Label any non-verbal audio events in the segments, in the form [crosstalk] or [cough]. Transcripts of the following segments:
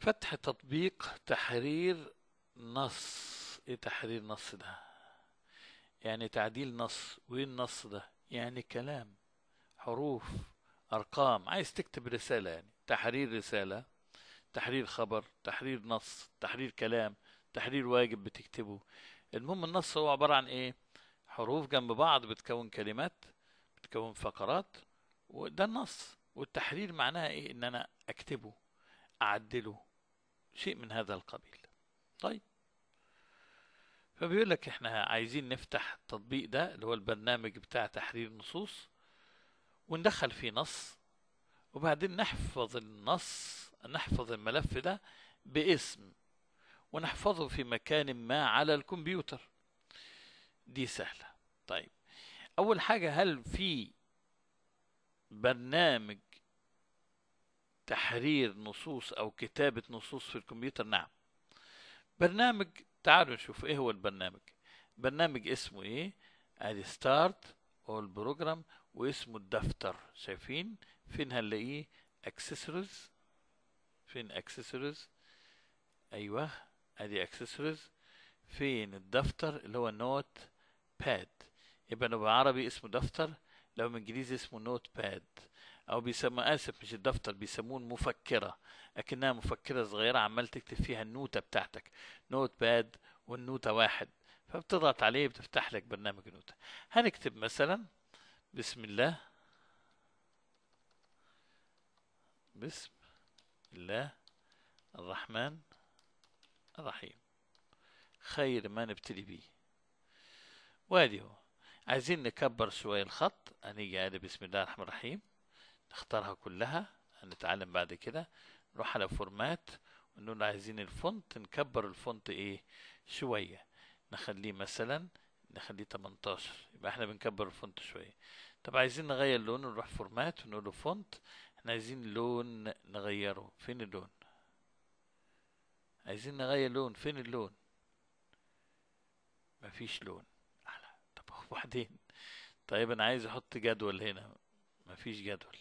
فتح تطبيق تحرير نص ايه تحرير نص ده يعني تعديل نص وين النص ده يعني كلام حروف ارقام عايز تكتب رساله يعني تحرير رساله تحرير خبر تحرير نص تحرير كلام تحرير واجب بتكتبه المهم النص هو عباره عن ايه حروف جنب بعض بتكون كلمات بتكون فقرات وده النص والتحرير معناه ايه ان انا اكتبه اعدله شيء من هذا القبيل طيب فبيقول لك احنا عايزين نفتح التطبيق ده اللي هو البرنامج بتاع تحرير نصوص وندخل فيه نص وبعدين نحفظ النص نحفظ الملف ده باسم ونحفظه في مكان ما على الكمبيوتر دي سهلة طيب أول حاجة هل في برنامج تحرير نصوص أو كتابة نصوص في الكمبيوتر نعم برنامج تعالوا نشوف إيه هو البرنامج برنامج اسمه إيه أدي ستارت أول بروجرام واسمه الدفتر شايفين فين هنلاقيه اكسسوارز فين اكسسوارز ايوه ادي اكسسوارز فين الدفتر اللي هو نوت باد يبقى لو بالعربي اسمه دفتر لو بالانجليزي اسمه نوت باد او بيسمى اسف مش الدفتر بيسمون مفكره اكنها مفكره صغيره عمال تكتب فيها النوته بتاعتك نوت باد والنوته واحد فبتضغط عليه بتفتح لك برنامج نوته هنكتب مثلا بسم الله بسم الله الرحمن الرحيم خير ما نبتدي به وادي هو عايزين نكبر شوية الخط هنيجي على بسم الله الرحمن الرحيم نختارها كلها هنتعلم بعد كده نروح على فورمات ونقول عايزين الفونت نكبر الفونت ايه شويه نخليه مثلا نخليه 18 يبقى احنا بنكبر الفونت شويه طب عايزين نغير لون نروح فورمات ونقول له فونت احنا عايزين لون نغيره فين اللون عايزين نغير لون فين اللون مفيش لون احلى طب [laughs] وبعدين طيب انا عايز احط جدول هنا مفيش جدول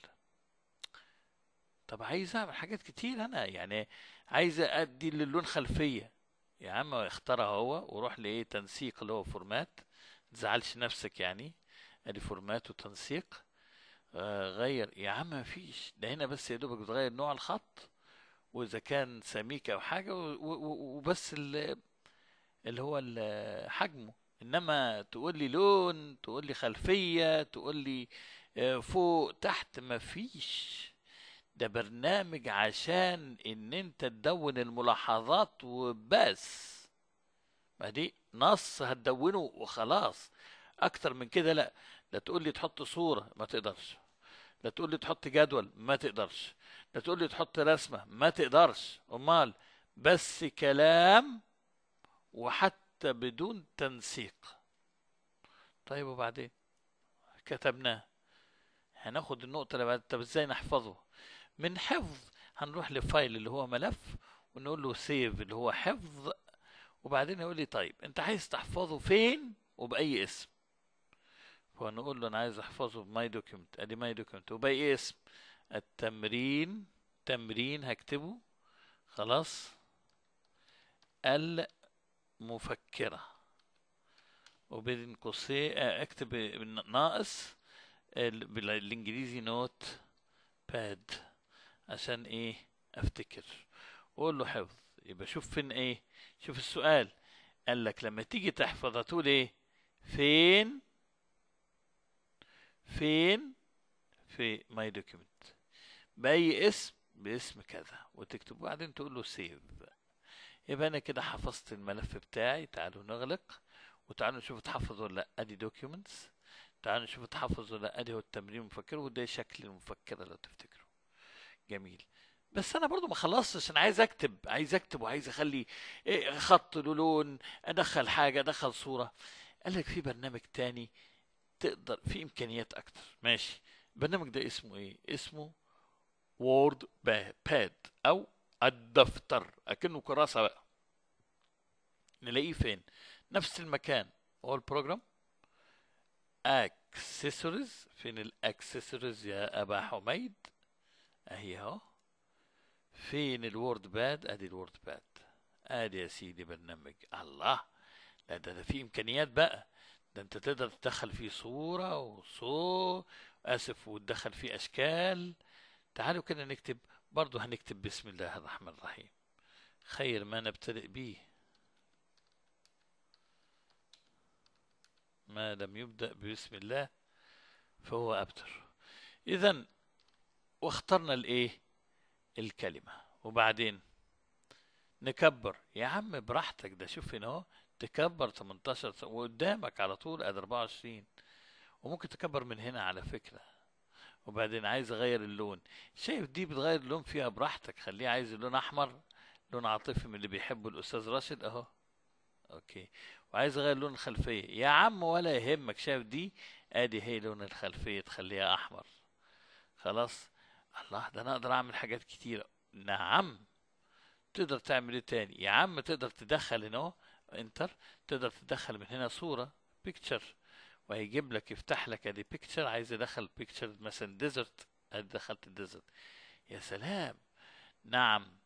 طب عايز اعمل حاجات كتير انا يعني عايز ادي للون خلفيه يا عم اختارها هو وروح لايه تنسيق اللي هو فورمات تزعلش نفسك يعني ادي فورمات وتنسيق آه غير يا عم مفيش ده هنا بس يا دوبك بتغير نوع الخط واذا كان سميك او حاجه وبس اللي هو حجمه انما تقول لي لون تقول لي خلفيه تقول لي آه، فوق تحت مفيش ده برنامج عشان ان انت تدون الملاحظات وبس ما دي نص هتدونه وخلاص اكتر من كده لا لا تقول لي تحط صوره ما تقدرش لا تقول لي تحط جدول ما تقدرش لا تقول لي تحط رسمه ما تقدرش امال بس كلام وحتى بدون تنسيق طيب وبعدين كتبناه هناخد النقطه اللي بعد طب ازاي نحفظه من حفظ هنروح لفايل اللي هو ملف ونقول له سيف اللي هو حفظ وبعدين يقول لي طيب انت عايز تحفظه فين وباي اسم فنقول له انا عايز احفظه بماي دوكيمنت ادي ماي دوكيمنت وباي اسم التمرين تمرين هكتبه خلاص المفكرة وبين قوسين آه، اكتب ناقص بالانجليزي نوت باد عشان ايه افتكر وقول له حفظ يبقى شوف فين ايه شوف السؤال قال لك لما تيجي تحفظ هتقول ايه فين فين في ماي دوكيمنت باي اسم باسم كذا وتكتب وبعدين تقول له سيف يبقى انا كده حفظت الملف بتاعي تعالوا نغلق وتعالوا نشوف اتحفظ ولا لا ادي دوكيومنتس تعالوا نشوف اتحفظ ولا لا ادي هو التمرين المفكر وده شكل المفكره لو تفتكر جميل بس انا برضو ما خلصتش انا عايز اكتب عايز اكتب وعايز اخلي إيه، خط له لون ادخل حاجه ادخل صوره قال لك في برنامج تاني تقدر في امكانيات اكتر ماشي البرنامج ده اسمه ايه اسمه وورد باد او الدفتر اكنه كراسه بقى نلاقيه فين نفس المكان هو البروجرام اكسسوارز فين الاكسسوارز يا ابا حميد اهي اهو فين الورد باد ادي الورد باد ادي يا سيدي برنامج الله لا ده, ده فيه امكانيات بقى ده انت تقدر تدخل فيه صورة وصوت اسف وتدخل فيه اشكال تعالوا كده نكتب برضو هنكتب بسم الله الرحمن الرحيم خير ما نبتدئ به ما لم يبدأ بسم الله فهو أبتر إذا واخترنا الايه الكلمه وبعدين نكبر يا عم براحتك ده شوف هنا اهو تكبر 18 وقدامك على طول ادي 24 وممكن تكبر من هنا على فكره وبعدين عايز اغير اللون شايف دي بتغير اللون فيها براحتك خليه عايز اللون احمر لون عاطفي من اللي بيحبه الاستاذ راشد اهو اوكي وعايز اغير لون الخلفيه يا عم ولا يهمك شايف دي ادي هي لون الخلفيه تخليها احمر خلاص الله ده انا اقدر اعمل حاجات كتيره نعم تقدر تعمل ايه تاني يا عم تقدر تدخل هنا انتر تقدر تدخل من هنا صوره بيكتشر وهيجيب لك يفتح لك ادي بيكتشر عايز ادخل بيكتشر مثلا ديزرت دخلت الديزرت يا سلام نعم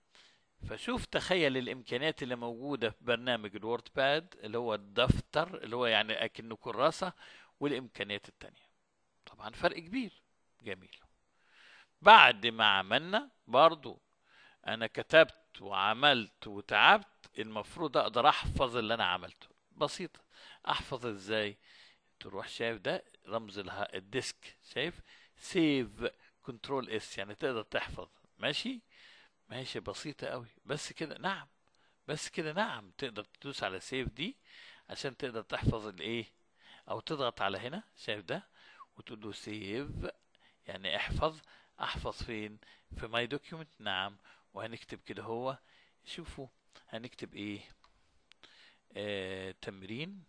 فشوف تخيل الامكانيات اللي موجوده في برنامج الوورد باد اللي هو الدفتر اللي هو يعني اكنه كراسه والامكانيات التانيه طبعا فرق كبير جميل بعد ما عملنا برضو انا كتبت وعملت وتعبت المفروض اقدر احفظ اللي انا عملته بسيطه احفظ ازاي تروح شايف ده رمز لها الديسك شايف سيف كنترول اس يعني تقدر تحفظ ماشي ماشي بسيطه قوي بس كده نعم بس كده نعم تقدر تدوس على سيف دي عشان تقدر تحفظ الايه او تضغط على هنا شايف ده وتقول له سيف يعني احفظ احفظ فين في ماي دوكيومنت نعم وهنكتب كده هو شوفوا هنكتب ايه آه تمرين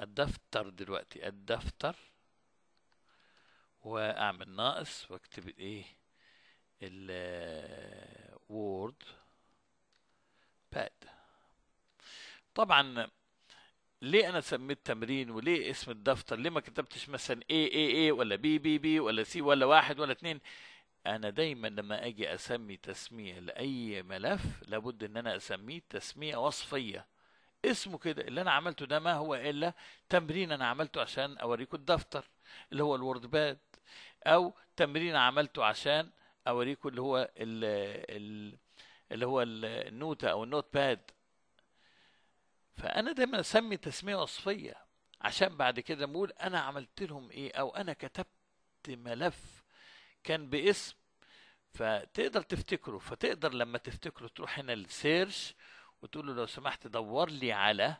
الدفتر دلوقتي الدفتر واعمل ناقص واكتب ايه ال وورد آه، باد طبعا ليه انا سميت تمرين وليه اسم الدفتر ليه ما كتبتش مثلا اي اي اي ولا بي بي بي ولا سي ولا واحد ولا اتنين انا دايما لما اجي اسمي تسميه لاي ملف لابد ان انا اسميه تسميه وصفيه اسمه كده اللي انا عملته ده ما هو الا تمرين انا عملته عشان اوريكم الدفتر اللي هو الورد باد او تمرين عملته عشان اوريكم اللي هو ال ال اللي هو النوتة او النوت باد فانا دايما اسمي تسميه وصفيه عشان بعد كده نقول انا عملت لهم ايه او انا كتبت ملف كان باسم فتقدر تفتكره فتقدر لما تفتكره تروح هنا للسيرش وتقول له لو سمحت دور لي على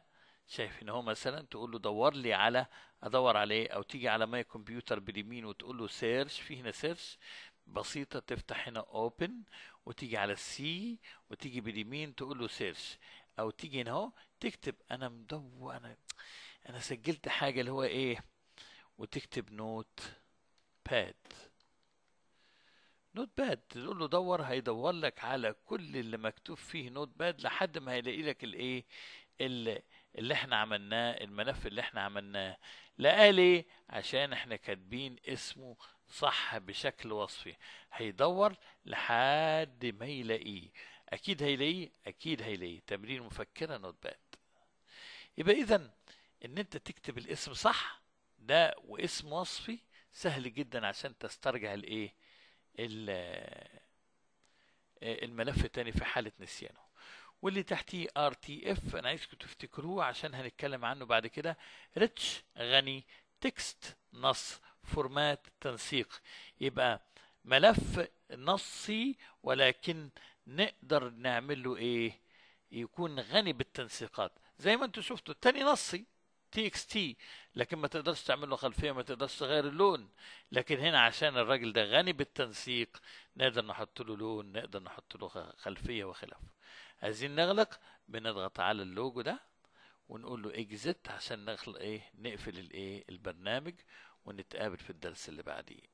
شايف ان هو مثلا تقول له دور لي على ادور عليه او تيجي على ماي كمبيوتر باليمين وتقول له سيرش في هنا سيرش بسيطه تفتح هنا اوبن وتيجي على السي وتيجي باليمين تقول له سيرش او تيجي هنا اهو تكتب انا مدو انا انا سجلت حاجه اللي هو ايه وتكتب نوت باد نوت باد تقول له دور هيدور لك على كل اللي مكتوب فيه نوت باد لحد ما هيلاقي لك الايه اللي, اللي احنا عملناه الملف اللي احنا عملناه لقاه ليه عشان احنا كاتبين اسمه صح بشكل وصفي هيدور لحد ما يلاقيه اكيد هيلاقيه اكيد هيلاقيه تمرين مفكره نوت باد يبقى اذا ان انت تكتب الاسم صح ده واسم وصفي سهل جدا عشان تسترجع الايه آه، الملف التاني في حاله نسيانه واللي تحتيه ار تي اف انا عايزكم تفتكروه عشان هنتكلم عنه بعد كده ريتش غني تكست نص فورمات تنسيق يبقى ملف نصي ولكن نقدر نعمل له ايه يكون غني بالتنسيقات زي ما انتم شفتوا التاني نصي تي اكس تي لكن ما تقدرش تعمل له خلفيه ما تقدرش تغير اللون لكن هنا عشان الراجل ده غني بالتنسيق نقدر نحط له لون نقدر نحط له خلفيه وخلافه عايزين نغلق بنضغط على اللوجو ده ونقول له اكزت عشان نخلق ايه نقفل الايه البرنامج ونتقابل في الدرس اللي بعديه